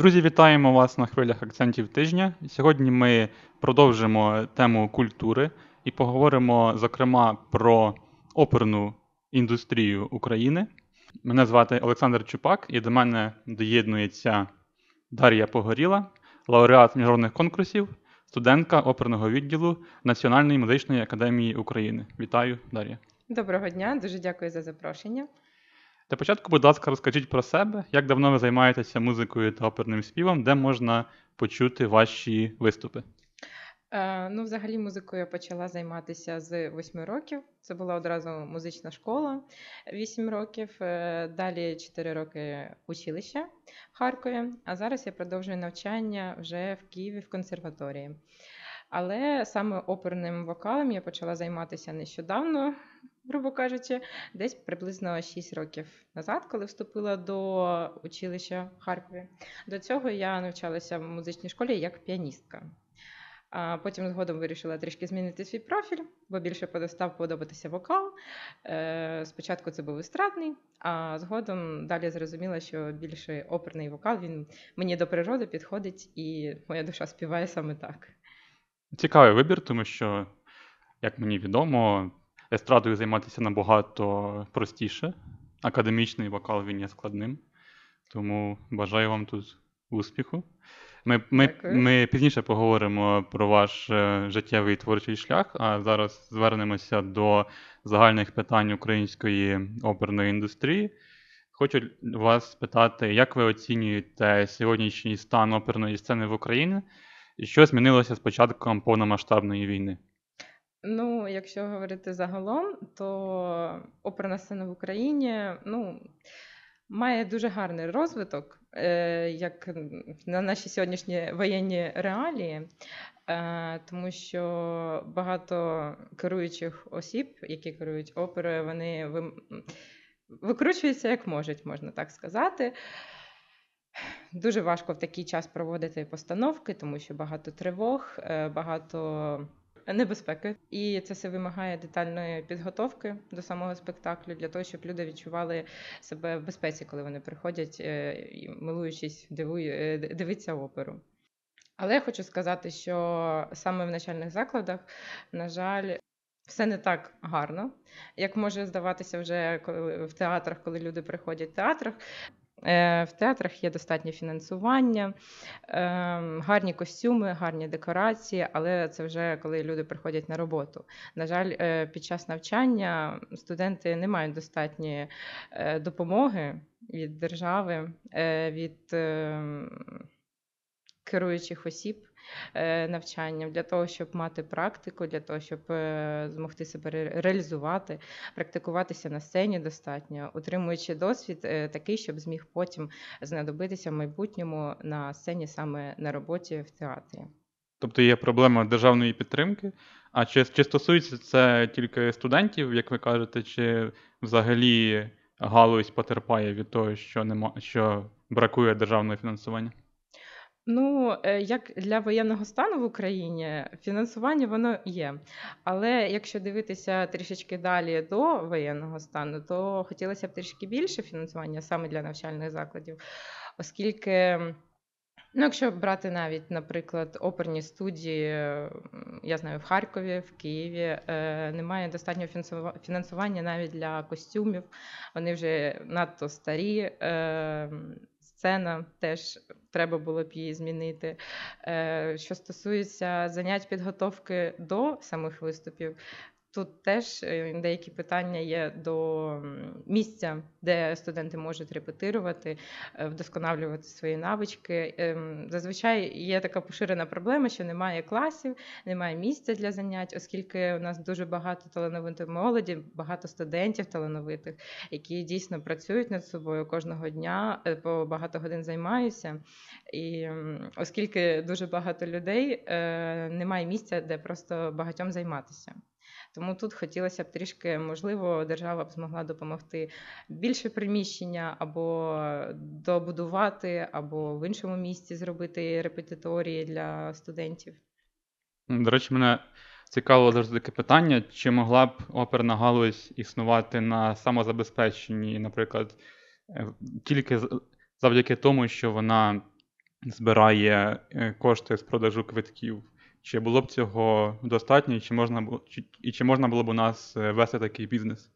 Друзі, вітаємо вас на хвилях акцентів тижня. Сьогодні ми продовжимо тему культури і поговоримо, зокрема, про оперну індустрію України. Мене звати Олександр Чупак і до мене доєднується Дар'я Погоріла, лауреат міжнародних конкурсів, студентка оперного відділу Національної музичної академії України. Вітаю, Дар'я. Доброго дня, дуже дякую за запрошення. Для початку, будь ласка, розкажіть про себе, як давно ви займаєтеся музикою та оперним співом, де можна почути ваші виступи? Е, ну, взагалі, музикою я почала займатися з 8 років. Це була одразу музична школа 8 років. Е, далі 4 роки училища в Харкові. А зараз я продовжую навчання вже в Києві в консерваторії. Але саме оперним вокалом я почала займатися нещодавно грубо кажучи, десь приблизно 6 років назад, коли вступила до училища в Харкові. До цього я навчалася в музичній школі як піаністка. А Потім згодом вирішила трішки змінити свій профіль, бо більше подостав подобатися вокал. Е, спочатку це був естрадний, а згодом далі зрозуміла, що більше оперний вокал він мені до природи підходить, і моя душа співає саме так. Цікавий вибір, тому що, як мені відомо, естрадою займатися набагато простіше. Академічний вокал він є складним. Тому бажаю вам тут успіху. Ми ми, ми пізніше поговоримо про ваш е, життєвий творчий шлях, а зараз звернемося до загальних питань української оперної індустрії. Хочу вас спитати, як ви оцінюєте сьогоднішній стан оперної сцени в Україні, і що змінилося з початком повномасштабної війни? Ну, якщо говорити загалом, то оперна сцена в Україні ну, має дуже гарний розвиток, е, як на наші сьогоднішні воєнні реалії, е, тому що багато керуючих осіб, які керують оперою, вони викручуються як можуть, можна так сказати. Дуже важко в такий час проводити постановки, тому що багато тривог, е, багато небезпеки, і це все вимагає детальної підготовки до самого спектаклю для того, щоб люди відчували себе в безпеці, коли вони приходять е, і милуючись, дивує, е, дивиться оперу. Але я хочу сказати, що саме в начальних закладах, на жаль, все не так гарно, як може здаватися вже в театрах, коли люди приходять в театрах. Е, в театрах є достатнє фінансування, ем, гарні костюми, гарні декорації, але це вже коли люди приходять на роботу. На жаль, е, під час навчання студенти не мають достатньої е, допомоги від держави, від ем, керуючих осіб. Е, навчанням, для того, щоб мати практику, для того, щоб е, змогти себе реалізувати, практикуватися на сцені достатньо, утримуючи досвід е, такий, щоб зміг потім знадобитися в майбутньому на сцені саме на роботі в театрі. Тобто є проблема державної підтримки. А чи, чи стосується це тільки студентів, як ви кажете, чи взагалі галузь потерпає від того, що нема що бракує державного фінансування? Ну, е, як для воєнного стану в Україні, фінансування воно є. Але якщо дивитися трішечки далі до воєнного стану, то хотілося б трішки більше фінансування саме для навчальних закладів, оскільки. Ну, якщо брати навіть, наприклад, оперні студії, я знаю, в Харкові, в Києві е, немає достатнього фінансування навіть для костюмів. Вони вже надто старі. Е, сцена теж треба було б її змінити. Е, що стосується занять підготовки до самих виступів, Тут теж е, деякі питання є до місця, де студенти можуть репетирувати, е, вдосконалювати свої навички. Ем, зазвичай є така поширена проблема, що немає класів, немає місця для занять, оскільки у нас дуже багато талановитих молоді, багато студентів талановитих, які дійсно працюють над собою кожного дня, е, по багато годин займаються. І оскільки дуже багато людей, немає місця, де просто багатьом займатися. Тому тут хотілося б трішки, можливо, держава б змогла допомогти більше приміщення або добудувати, або в іншому місці зробити репетиторії для студентів. До речі, мене цікавило завжди таке питання: чи могла б оперна галузь існувати на самозабезпеченні, наприклад, е, тільки завдяки тому, що вона збирає е, кошти з продажу квитків. Чи було б цього достатньо, і чи можна і чи можна було б у нас е, вести такий бізнес?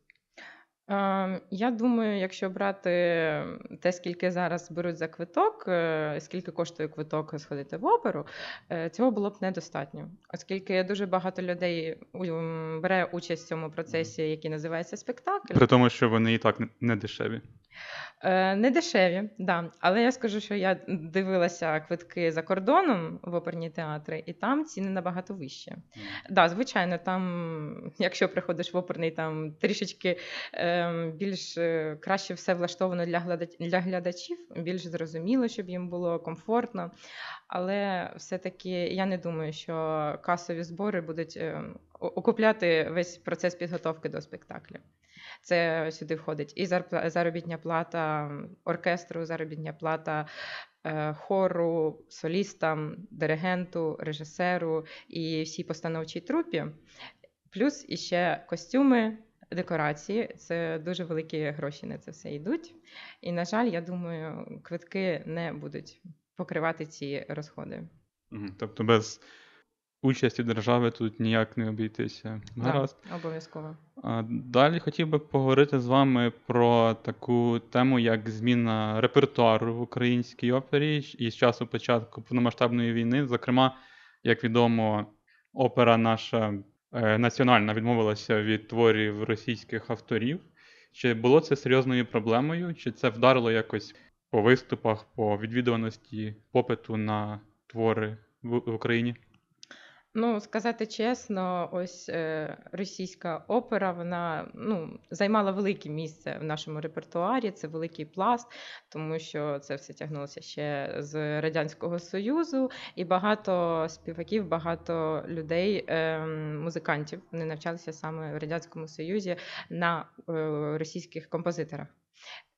Ем, я думаю, якщо брати те, скільки зараз беруть за квиток, е, скільки коштує квиток сходити в оперу, е, цього було б недостатньо, оскільки дуже багато людей бере участь в цьому процесі, який називається спектакль, при тому, що вони і так не дешеві. Е, не дешеві, да. Але я скажу, що я дивилася квитки за кордоном в оперні театри, і там ціни набагато вищі. Mm. Да, Звичайно, там, якщо приходиш в оперний, там трішечки ем, е, більш краще все влаштовано для глядачів, більш зрозуміло, щоб їм було комфортно. Але все-таки я не думаю, що касові збори будуть ем, окупляти весь процес підготовки до спектаклю. Це сюди входить і заробітня плата оркестру, заробітня плата. Е, хору, солістам, диригенту, режисеру і всій постановчій трупі, плюс іще костюми, декорації. Це дуже великі гроші на це все йдуть. І, на жаль, я думаю, квитки не будуть покривати ці розходи. Тобто без участі держави тут ніяк не обійтися. Гаразд. Да, обов'язково. Далі хотів би поговорити з вами про таку тему, як зміна репертуару в українській опері із часу початку повномасштабної війни. Зокрема, як відомо, опера наша е, національна відмовилася від творів російських авторів. Чи було це серйозною проблемою? Чи це вдарило якось по виступах, по відвідуваності попиту на твори в Україні? Ну, сказати чесно, ось е, російська опера вона ну, займала велике місце в нашому репертуарі. Це великий пласт, тому що це все тягнулося ще з Радянського Союзу, і багато співаків, багато людей, е, музикантів вони навчалися саме в радянському союзі на е, російських композиторах.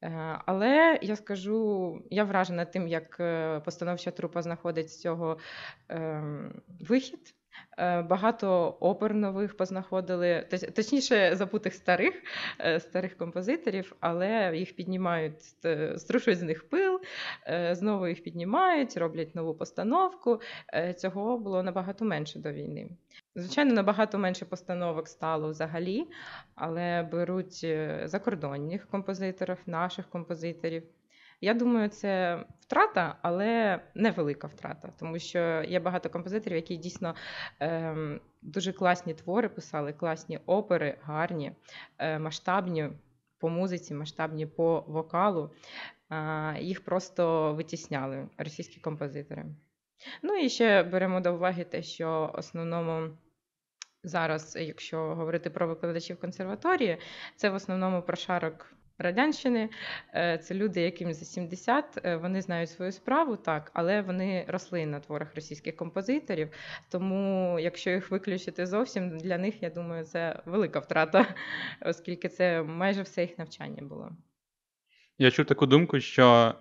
Е, але я скажу, я вражена тим, як е, постановча трупа знаходить з цього ем, вихід. Е, багато опер нових познаходили, точніше забутих старих е, старих композиторів, але їх піднімають, е, струшують з них пил, знову їх піднімають, роблять нову постановку. Цього було набагато менше до війни. Звичайно, набагато менше постановок стало взагалі, але беруть закордонних композиторів, наших композиторів. Я думаю, це втрата, але невелика втрата, тому що є багато композиторів, які дійсно ем, дуже класні твори писали, класні опери, гарні, е, масштабні по музиці, масштабні по вокалу. Е, їх просто витісняли російські композитори. Ну і ще беремо до уваги те, що основному. Зараз, якщо говорити про викладачів консерваторії, це в основному прошарок Радянщини е, це люди, яким за 70, е, вони знають свою справу, так, але вони росли на творах російських композиторів. Тому, якщо їх виключити зовсім, для них я думаю, це велика втрата, оскільки це майже все їх навчання було. Я чув таку думку, що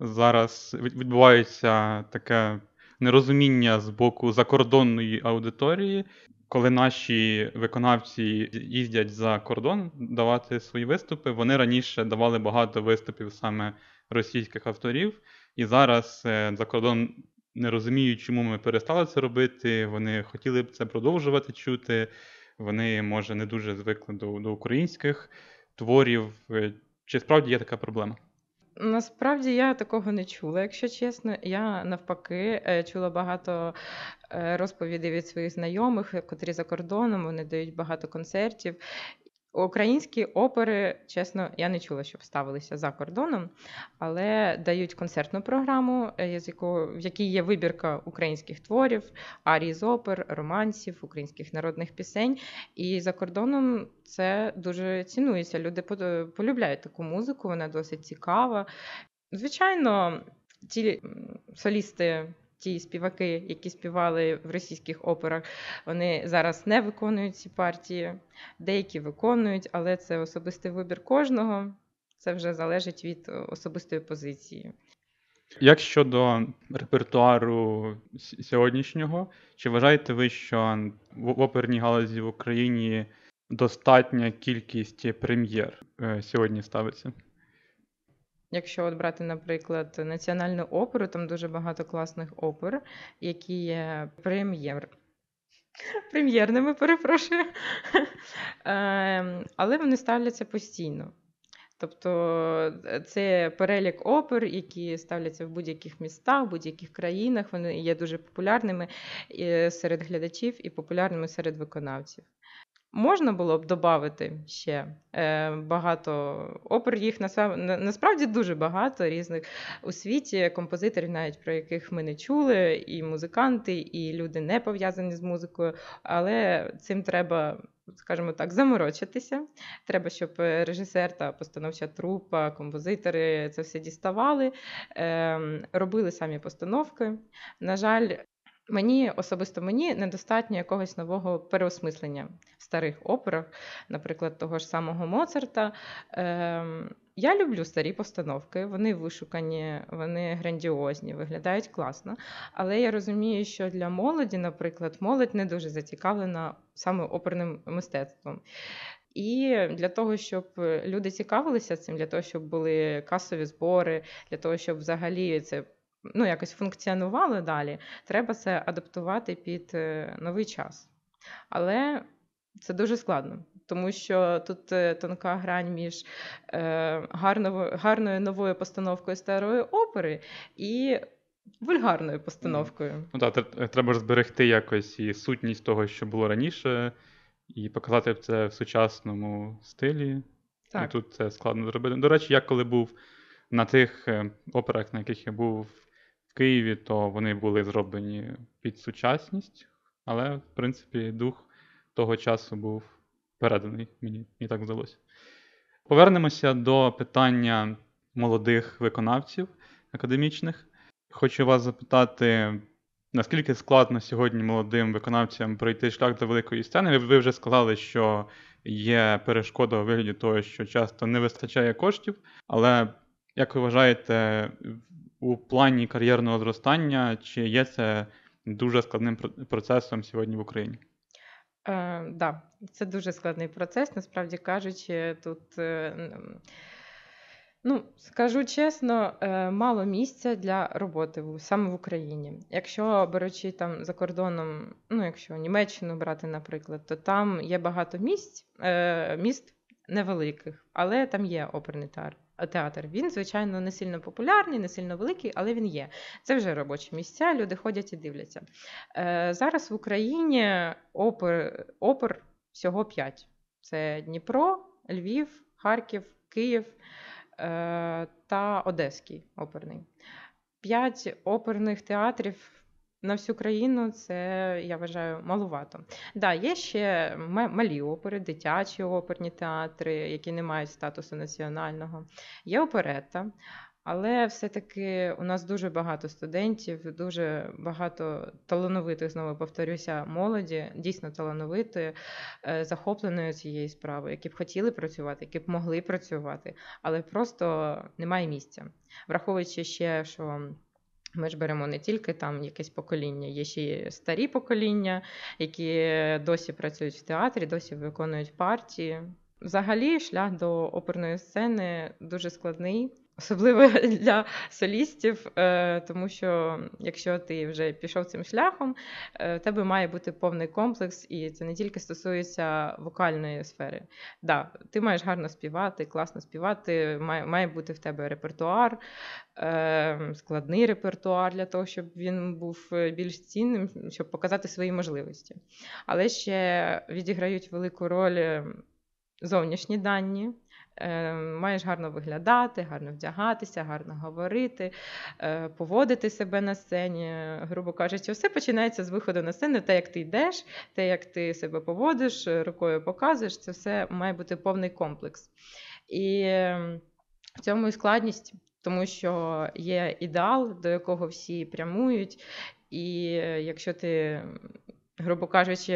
зараз відбувається таке нерозуміння з боку закордонної аудиторії, коли наші виконавці їздять за кордон давати свої виступи, вони раніше давали багато виступів саме російських авторів, і зараз е, за кордон не розуміють, чому ми перестали це робити. Вони хотіли б це продовжувати чути. Вони може не дуже звикли до, до українських творів. Е, чи справді є така проблема? Насправді я такого не чула, якщо чесно. Я навпаки е, чула багато Е, розповіді від своїх знайомих, е, котрі за кордоном вони дають багато концертів. Українські опери, чесно, я не чула, щоб ставилися за кордоном, але дають концертну програму, е, в якій є вибірка українських творів, арії з опер, романсів, українських народних пісень. І за кордоном це дуже цінується. Люди полюбляють таку музику, вона досить цікава. Звичайно, ті солісти ті співаки, які співали в російських операх, вони зараз не виконують ці партії, деякі виконують, але це особистий вибір кожного. Це вже залежить від е, особистої позиції. Як щодо репертуару сьогоднішнього, чи вважаєте ви, що в оперній галузі в Україні достатня кількість прем'єр е, сьогодні ставиться? Якщо от брати, наприклад, національну оперу, там дуже багато класних опер, які є прем'єр. Прем'єрними перепрошую. Ем, але вони ставляться постійно. Тобто е, це перелік опер, які ставляться в будь-яких містах, в будь-яких країнах. Вони є дуже популярними е, серед глядачів і популярними серед виконавців. Можна було б додати ще е, багато опер їх на, насправді дуже багато різних у світі композиторів, навіть про яких ми не чули, і музиканти, і люди не пов'язані з музикою. Але цим треба, скажімо так, заморочитися. Треба, щоб режисер та постановча трупа, композитори це все діставали, е, робили самі постановки. На жаль, Мені особисто мені недостатньо якогось нового переосмислення в старих операх, наприклад, того ж самого Моцарта. Ем, я люблю старі постановки, вони вишукані, вони грандіозні, виглядають класно. Але я розумію, що для молоді, наприклад, молодь не дуже зацікавлена саме оперним мистецтвом. І для того, щоб люди цікавилися цим, для того, щоб були касові збори, для того, щоб взагалі це ну, якось функціонували далі, треба це адаптувати під е, новий час. Але це дуже складно, тому що тут е, тонка грань між е, гарною, гарною новою постановкою старої опери і. Вульгарною постановкою. Ну так, треба ж зберегти якось і сутність того, що було раніше, і показати це в сучасному стилі. Так. І тут це складно зробити. До речі, я коли був на тих операх, на яких я був Києві, то вони були зроблені під сучасність, але, в принципі, дух того часу був переданий, мені і так здалося. Повернемося до питання молодих виконавців академічних. Хочу вас запитати, наскільки складно сьогодні молодим виконавцям пройти шлях до великої сцени? Ви вже сказали, що є перешкода у вигляді того, що часто не вистачає коштів, але як ви вважаєте, у плані кар'єрного зростання, чи є це дуже складним процесом сьогодні в Україні? Е, Да, це дуже складний процес. Насправді кажучи, тут. Е, ну, скажу чесно, е, мало місця для роботи саме в Україні. Якщо беручи там за кордоном, ну якщо Німеччину брати, наприклад, то там є багато місць, е, міст невеликих, але там є оперний театр театр. Він, звичайно, не сильно популярний, не сильно великий, але він є. Це вже робочі місця, люди ходять і дивляться. Е, зараз в Україні опер, опер всього п'ять: Це Дніпро, Львів, Харків, Київ е, та Одеський оперний. П'ять оперних театрів на всю країну це я вважаю малувато. Да, є ще малі опери, дитячі оперні театри, які не мають статусу національного. Є оперета. Але все-таки у нас дуже багато студентів, дуже багато талановитих, знову повторюся, молоді, дійсно талановитої, е, захопленої цією справою, які б хотіли працювати, які б могли працювати, але просто немає місця, враховуючи ще, що ми ж беремо не тільки там якесь покоління, є ще старі покоління, які досі працюють в театрі, досі виконують партії. Взагалі, шлях до оперної сцени дуже складний. Особливо для солістів, е, тому що якщо ти вже пішов цим шляхом, е, в тебе має бути повний комплекс, і це не тільки стосується вокальної сфери. Да, Ти маєш гарно співати, класно співати, має має бути в тебе репертуар, е, складний репертуар для того, щоб він був більш цінним, щоб показати свої можливості. Але ще відіграють велику роль зовнішні дані. Е, маєш гарно виглядати, гарно вдягатися, гарно говорити, е, поводити себе на сцені. Грубо кажучи, все починається з виходу на сцену, те, як ти йдеш, те, як ти себе поводиш, рукою показуєш, це все має бути повний комплекс. І ем, в цьому і складність, тому що є ідеал, до якого всі прямують, і е, якщо ти. Грубо кажучи,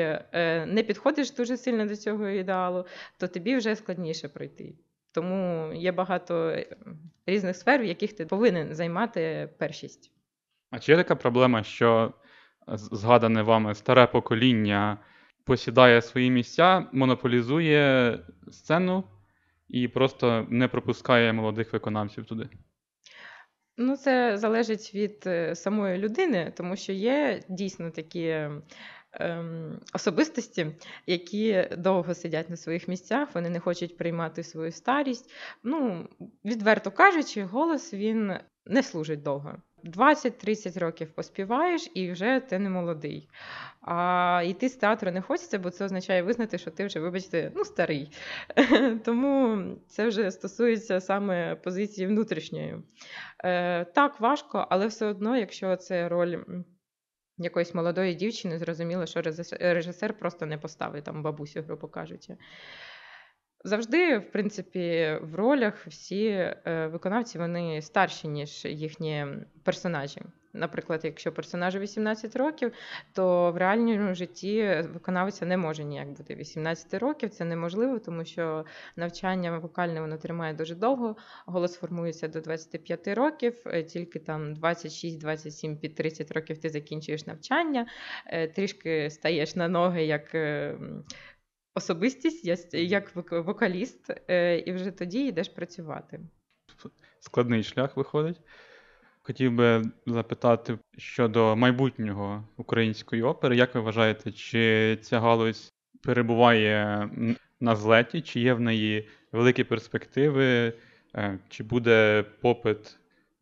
не підходиш дуже сильно до цього ідеалу, то тобі вже складніше пройти. Тому є багато е, різних сфер, в яких ти повинен займати першість. А чи є така проблема, що е, згадане вами старе покоління посідає свої місця, монополізує сцену і просто не пропускає молодих виконавців туди? Ну, це залежить від е, самої людини, тому що є дійсно такі Ем, особистості, які довго сидять на своїх місцях, вони не хочуть приймати свою старість. Ну, відверто кажучи, голос він не служить довго. 20-30 років поспіваєш і вже ти не молодий. А йти з театру не хочеться, бо це означає визнати, що ти вже, вибачте, ну старий. Тому це вже стосується саме позиції внутрішньої. Е, так, важко, але все одно, якщо це роль якоїсь молодої дівчини зрозуміло, що режисер просто не поставив там бабусю, грубо кажучи. Завжди, в принципі, в ролях всі е, виконавці вони старші, ніж їхні персонажі. Наприклад, якщо персонажу 18 років, то в реальному житті виконавця не може ніяк бути 18 років. Це неможливо, тому що навчання вокальне воно тримає дуже довго. Голос формується до 25 років, е, тільки там 26, 27, під 30 років ти закінчуєш навчання, е, трішки стаєш на ноги як. Е, особистість як вокаліст, і вже тоді йдеш працювати. Складний шлях виходить. Хотів би запитати щодо майбутнього української опери. Як ви вважаєте, чи ця галузь перебуває на злеті, чи є в неї великі перспективи, е, чи буде попит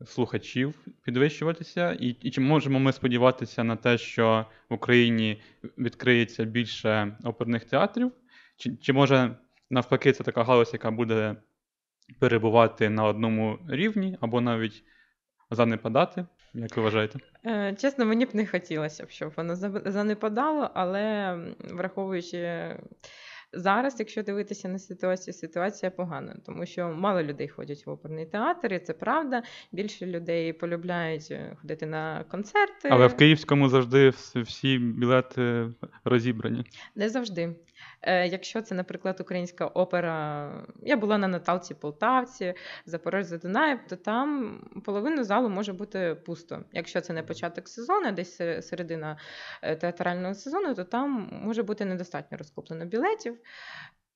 слухачів підвищуватися? І, і чи можемо ми сподіватися на те, що в Україні відкриється більше оперних театрів? Чи, Чи може навпаки це така галузь, яка буде перебувати на одному рівні або навіть занепадати? Як ви вважаєте? Е, чесно, мені б не хотілося б, щоб воно занепадало, але враховуючи. Зараз, якщо дивитися на ситуацію, ситуація погана, тому що мало людей ходять в оперний театр, і це правда. Більше людей полюбляють е, ходити на концерти. Але в Київському завжди всі білети розібрані. Не завжди. Е, якщо це, наприклад, українська опера, я була на Наталці Полтавці, Запорож Дунаєв, то там половину залу може бути пусто. Якщо це не початок сезону, десь середина е, театрального сезону, то там може бути недостатньо розкуплено білетів.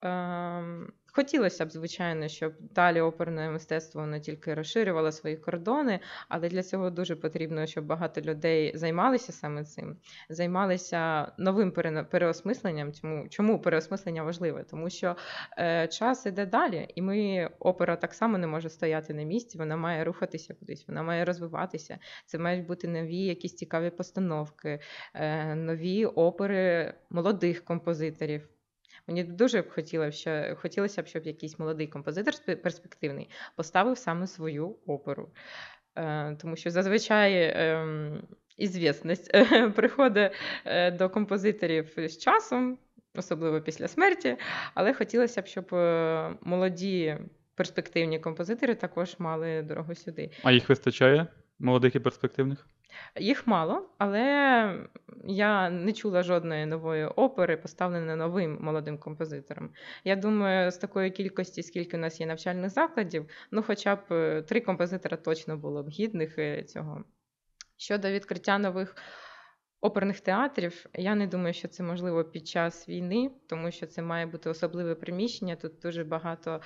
Ем, хотілося б, звичайно, щоб далі оперне мистецтво не тільки розширювало свої кордони, але для цього дуже потрібно, щоб багато людей займалися саме цим, займалися новим переосмисленням. Чому, чому переосмислення важливе? Тому що е, час іде далі, і ми опера так само не може стояти на місці. Вона має рухатися кудись, вона має розвиватися. Це мають бути нові якісь цікаві постановки, е, нові опери молодих композиторів. Мені дуже б хотілося, що хотілося б, щоб якийсь молодий композитор перспективний поставив саме свою оперу. Е, тому що зазвичай ем, ізвісність е, приходить е, до композиторів з часом, особливо після смерті. Але хотілося б, щоб молоді перспективні композитори також мали дорогу сюди. А їх вистачає молодих і перспективних? Їх мало, але я не чула жодної нової опери, поставленої новим молодим композитором. Я думаю, з такої кількості, скільки у нас є навчальних закладів, ну хоча б е, три композитора точно було б гідних е, цього. Щодо відкриття нових оперних театрів, я не думаю, що це можливо під час війни, тому що це має бути особливе приміщення. Тут дуже багато.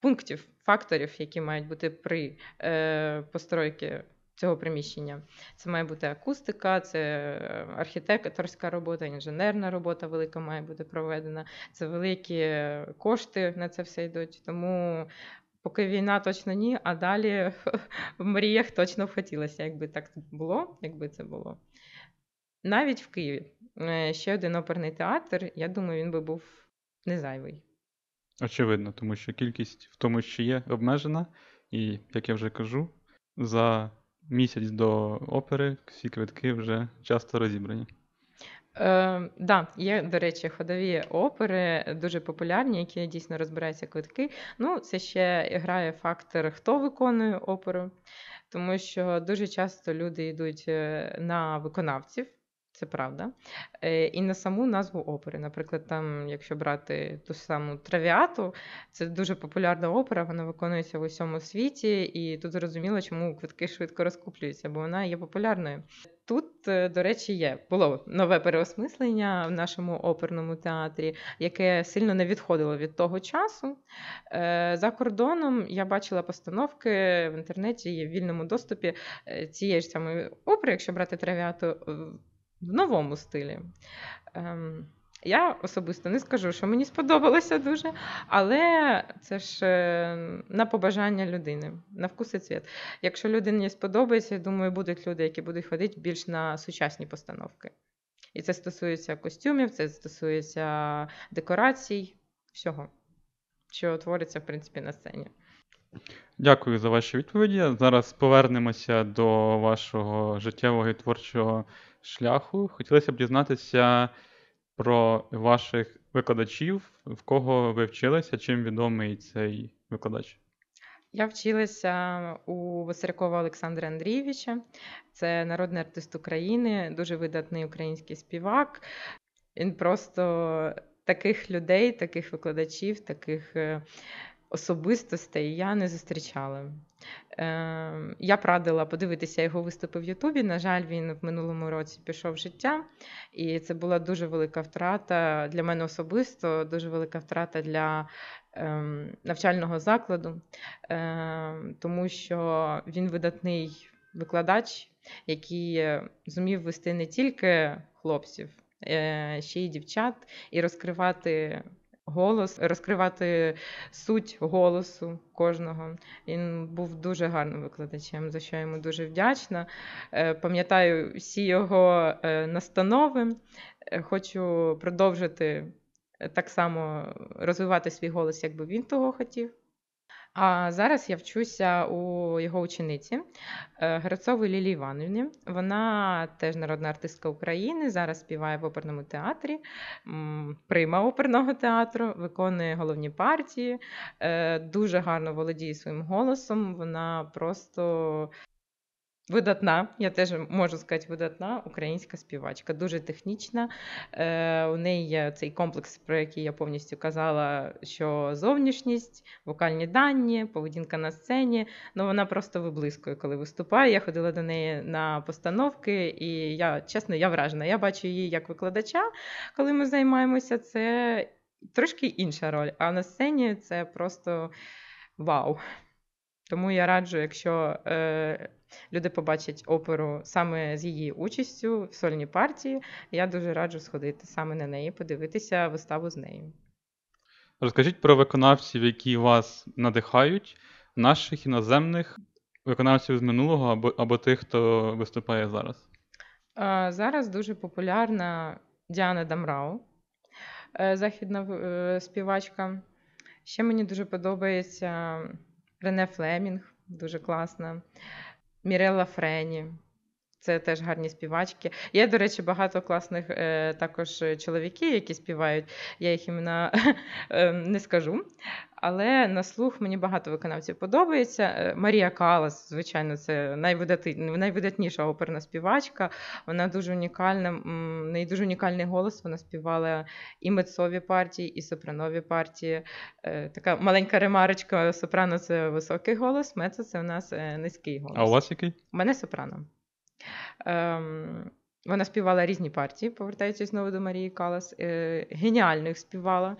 Пунктів, факторів, які мають бути при е, постройці цього приміщення. Це має бути акустика, це е, архітекторська робота, інженерна робота велика має бути проведена. Це великі е, кошти на це все йдуть. Тому поки війна точно ні, а далі в мріях точно хотілося, якби так було, якби це було. Навіть в Києві е, ще один оперний театр, я думаю, він би був не зайвий. Очевидно, тому що кількість в тому, що є, обмежена, і як я вже кажу, за місяць до опери всі квитки вже часто розібрані. Е, Да, є, до речі, ходові опери дуже популярні, які дійсно розбираються квитки. Ну, це ще грає фактор, хто виконує оперу, тому що дуже часто люди йдуть е, на виконавців це правда. Е, і на саму назву опери. Наприклад, там, якщо брати ту саму травіату, це дуже популярна опера, вона виконується в усьому світі, і тут зрозуміло, чому квитки швидко розкуплюються, бо вона є популярною. Тут, е, до речі, є було нове переосмислення в нашому оперному театрі, яке сильно не відходило від того часу. Е, за кордоном я бачила постановки в інтернеті в вільному доступі цієї ж самої опери, якщо брати травіату, в новому стилі. Ем, Я особисто не скажу, що мені сподобалося дуже, але це ж е, на побажання людини, на вкус і цвіт. Якщо людині сподобається, я думаю, будуть люди, які будуть ходити більш на сучасні постановки. І це стосується костюмів, це стосується декорацій, всього, що твориться, в принципі, на сцені. Дякую за ваші відповіді. Зараз повернемося до вашого життєвого і творчого шляху. Хотілося б дізнатися про ваших викладачів, в кого ви вчилися, чим відомий цей викладач. Я вчилася у Василькова Олександра Андрійовича, це народний артист України, дуже видатний український співак. Він просто таких людей, таких викладачів, таких е, особистостей я не зустрічала. Ем, я прадила подивитися його виступи в Ютубі. На жаль, він в минулому році пішов в життя, і це була дуже велика втрата для мене особисто, дуже велика втрата для ем, навчального закладу, ем, тому що він видатний викладач, який зумів вести не тільки хлопців, е, ще й дівчат і розкривати голос, розкривати суть голосу кожного. Він був дуже гарним викладачем, за що я йому дуже вдячна. Е, пам'ятаю всі його е, настанови. Е, хочу продовжити так само розвивати свій голос, якби він того хотів. А зараз я вчуся у його учениці е, Грацової Лілі Івановні. Вона теж народна артистка України. Зараз співає в оперному театрі, прима оперного театру, виконує головні партії, е, дуже гарно володіє своїм голосом. Вона просто Видатна, я теж можу сказати, видатна українська співачка, дуже технічна. Е, У неї є цей комплекс, про який я повністю казала, що зовнішність, вокальні дані, поведінка на сцені. Ну вона просто виблискує, коли виступає. Я ходила до неї на постановки, і я чесно, я вражена. Я бачу її як викладача, коли ми займаємося. Це трошки інша роль. А на сцені це просто вау. Тому я раджу, якщо. Е, Люди побачать оперу саме з її участю в сольній партії. Я дуже раджу сходити саме на неї, подивитися виставу з нею. Розкажіть про виконавців, які вас надихають, наших іноземних виконавців з минулого або, або тих, хто виступає зараз. Зараз дуже популярна Діана Дамрау, е, західна е, співачка. Ще мені дуже подобається Рене Флемінг, дуже класна. Мірела Френі. Це теж гарні співачки. Є, до речі, багато класних е, також е, чоловіків, які співають. Я їх імена ем, не скажу. Але на слух мені багато виконавців подобається. Е, Марія Калас, звичайно, це найвидатніша оперна співачка. Вона дуже унікальна, в неї дуже унікальний голос. Вона співала і мецові партії, і сопранові партії. Е, така маленька ремарочка: сопрано це високий голос, мецо це у нас низький голос. А у вас який? У мене сопрано. Ем, Вона співала різні партії, повертаючись знову до Марії Калас. Е, Геніально їх співала.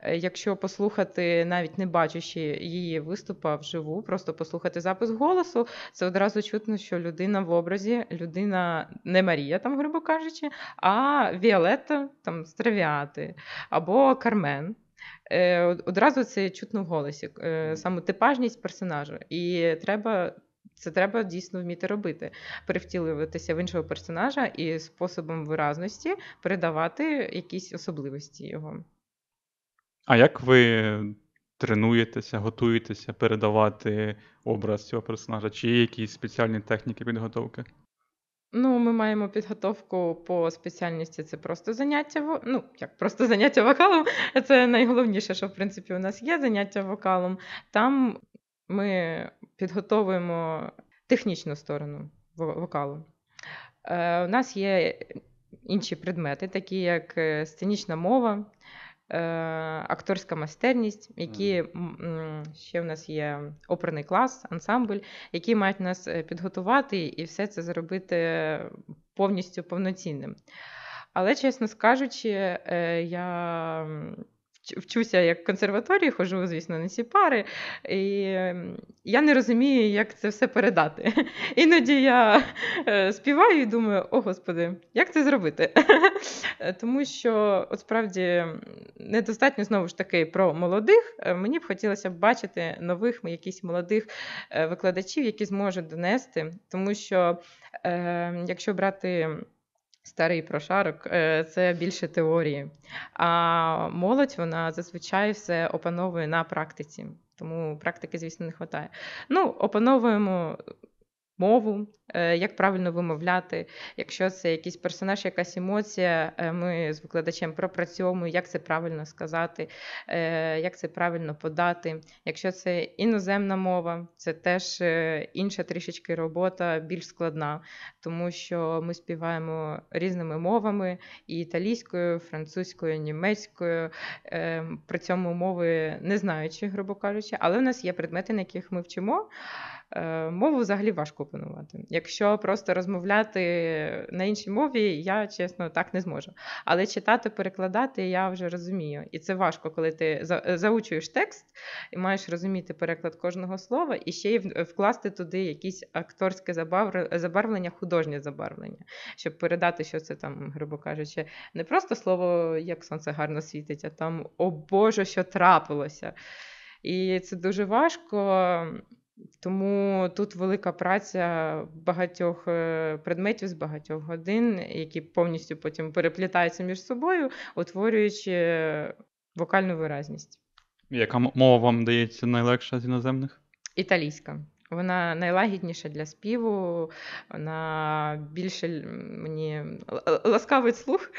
Е, якщо послухати, навіть не бачачи її виступа вживу, просто послухати запис голосу, це одразу чутно, що людина в образі, людина не Марія, там, грубо кажучи, а Віолетта там Стравіати або Кармен. Е, одразу це чутно в голосі, е, саме типажність персонажа. І треба це треба дійсно вміти робити, перевтілюватися в іншого персонажа і способом виразності передавати якісь особливості його. А як ви тренуєтеся, готуєтеся передавати образ цього персонажа? Чи є якісь спеціальні техніки підготовки? Ну, ми маємо підготовку по спеціальності. Це просто заняття. Ну як просто заняття вокалом. Це найголовніше, що в принципі у нас є заняття вокалом. Там ми підготовуємо технічну сторону вокалу. Е, у нас є інші предмети, такі як е, сценічна мова, е, акторська майстерність, які ще в нас є оперний клас, ансамбль, які мають нас підготувати і все це зробити повністю повноцінним. Але, чесно скажучи, я вчуся як в консерваторії, ходжу, звісно, на ці пари. І ем, я не розумію, як це все передати. Іноді я е, співаю і думаю, о господи, як це зробити? Тому що от справді недостатньо знову ж таки про молодих. Е, мені б хотілося б бачити нових якісь молодих е, викладачів, які зможуть донести, тому що ем, якщо брати старий прошарок, е, це більше теорії. А молодь вона зазвичай все опановує на практиці. Тому практики, звісно, не вистачає. Ну, опановуємо мову, е, як правильно вимовляти, якщо це якийсь персонаж, якась емоція, е, ми з викладачем пропрацьовуємо, як це правильно сказати, е, як це правильно подати. Якщо це іноземна мова, це теж інша трішечки робота, більш складна, тому що ми співаємо різними мовами: і італійською, французькою, німецькою, при цьому мови не знаючи, грубо кажучи, але в нас є предмети, на яких ми вчимо. Е, мову взагалі важко опанувати. Якщо просто розмовляти на іншій мові, я чесно так не зможу. Але читати, перекладати я вже розумію. І це важко, коли ти заучуєш текст і маєш розуміти переклад кожного слова, і ще й вкласти туди якісь акторське забарвлення, художнє забарвлення, щоб передати, що це там, грубо кажучи, не просто слово, як сонце гарно світить, а там о Боже, що трапилося. І це дуже важко. Тому тут велика праця багатьох е, предметів з багатьох годин, які повністю потім переплітаються між собою, утворюючи вокальну виразність. Яка мова вам дається найлегша з іноземних? Італійська. Вона найлагідніша для співу, вона більше мені ласкавий слух.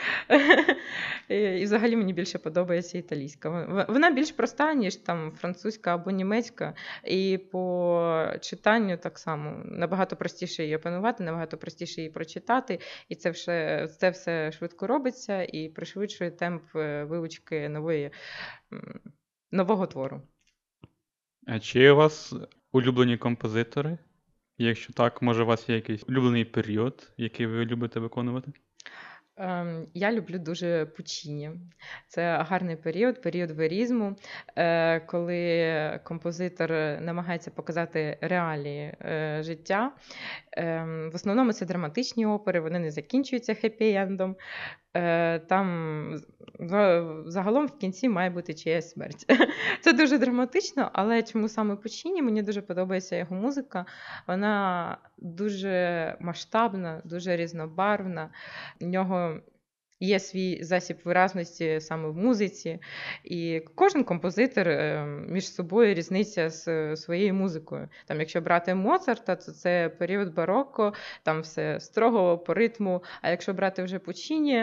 І взагалі мені більше подобається італійська. Вона більш проста, ніж там французька або німецька. І по читанню так само набагато простіше її опанувати, набагато простіше її прочитати. І це все, це все швидко робиться і пришвидшує темп е, вивучки нової, нового твору. А чи у вас улюблені композитори? Якщо так, може у вас є якийсь улюблений період, який ви любите виконувати? Ем, я люблю дуже Пучіні. Це гарний період, період верізму, е, коли композитор намагається показати реалії е, життя. Ем, в основному це драматичні опери, вони не закінчуються хеппі-ендом. Е, там загалом в кінці має бути чиясь смерть. Це дуже драматично, але чому саме Пучіні? Мені дуже подобається його музика. Вона дуже масштабна, дуже різнобарвна. В нього є свій засіб виразності саме в музиці, і кожен композитор е, між собою різниця з е, своєю музикою. Там, якщо брати Моцарта, то це період бароко, там все строго по ритму. А якщо брати вже Пучіні,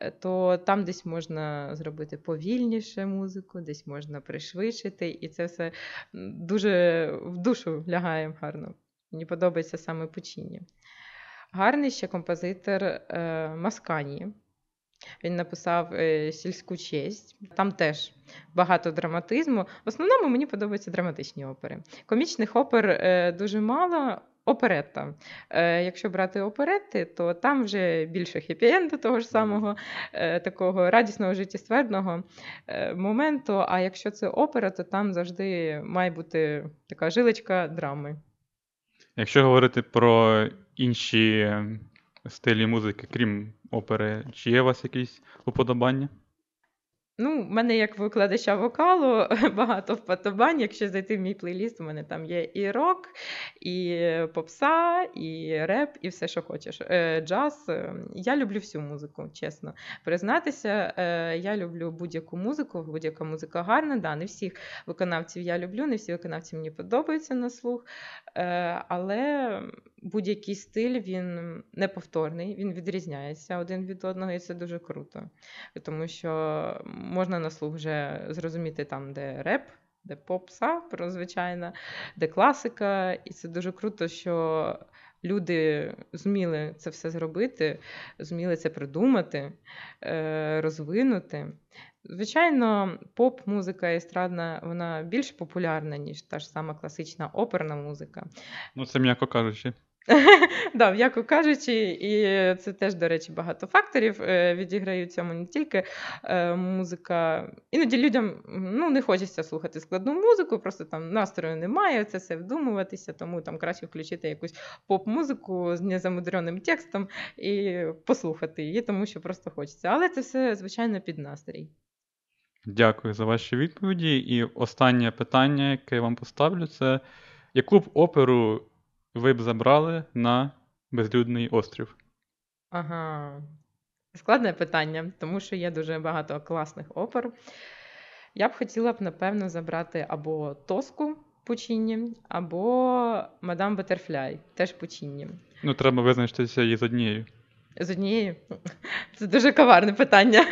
е, то там десь можна зробити повільніше музику, десь можна пришвидшити, і це все дуже в душу лягає гарно. Мені подобається саме Пучіні. Гарний ще композитор е, Маскані. Він написав е, сільську честь. Там теж багато драматизму. В основному мені подобаються драматичні опери. Комічних опер е, дуже мало. Оперетта. Е, Якщо брати оперетти, то там вже більше хеппі-енду того ж самого е, такого радісного життєствердного е, моменту. А якщо це опера, то там завжди має бути така жилочка драми. Якщо говорити про інші стилі музики, крім опери, чи є у вас якісь уподобання? Ну, в мене як викладача вокалу багато вподобань. Якщо зайти в мій плейліст, у мене там є і рок, і попса, і реп, і все, що хочеш. Е, джаз. Е, я люблю всю музику, чесно признатися. Е, я люблю будь-яку музику, будь-яка музика гарна. Да, Не всіх виконавців я люблю, не всі виконавці мені подобаються на слух. Але будь-який стиль він неповторний, він відрізняється один від одного, і це дуже круто, тому що можна на слух вже зрозуміти там, де реп. Де попса, про звичайно, де класика, і це дуже круто, що люди зуміли це все зробити, зуміли це придумати, е, розвинути. Звичайно, поп-музика естрадна, вона більш популярна, ніж та ж сама класична оперна музика. Ну, це м'яко кажучи. Да, М'яко кажучи, і це теж, до речі, багато факторів е, відіграють цьому не тільки е, музика. Іноді людям ну, не хочеться слухати складну музику, просто там настрою немає, це все вдумуватися, тому там краще включити якусь поп-музику з незамудреним текстом і послухати її, тому що просто хочеться. Але це все, звичайно, під настрій. Дякую за ваші відповіді. І останнє питання, яке я вам поставлю, це яку б оперу ви б забрали на безлюдний острів? Ага. Складне питання, тому що є дуже багато класних опер. Я б хотіла б, напевно, забрати або тоску Пучінні, або Мадам Батерфляй, теж Пучінні. Ну, треба визначитися із однією. З однієї Це дуже коварне питання.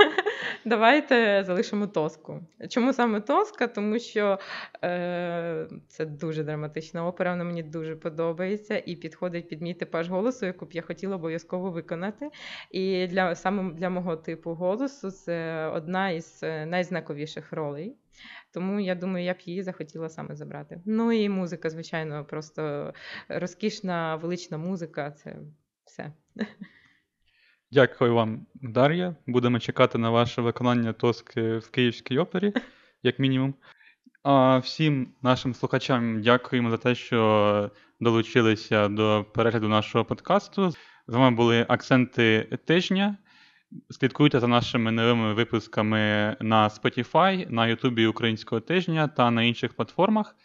Давайте залишимо тоску. Чому саме тоска? Тому що е, це дуже драматична опера, вона мені дуже подобається і підходить під мій типаж голосу, яку б я хотіла обов'язково виконати. І для саме для мого типу голосу це одна із е, найзнаковіших ролей. Тому я думаю, я б її захотіла саме забрати. Ну і музика, звичайно, просто розкішна велична музика це все. Дякую вам, Дар'я. Будемо чекати на ваше виконання тоски в Київській опері, як мінімум. А всім нашим слухачам дякуємо за те, що долучилися до перегляду нашого подкасту. З вами були акценти тижня. Слідкуйте за нашими новими випусками на Spotify, на Ютубі Українського тижня та на інших платформах.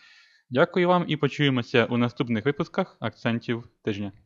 Дякую вам і почуємося у наступних випусках акцентів тижня.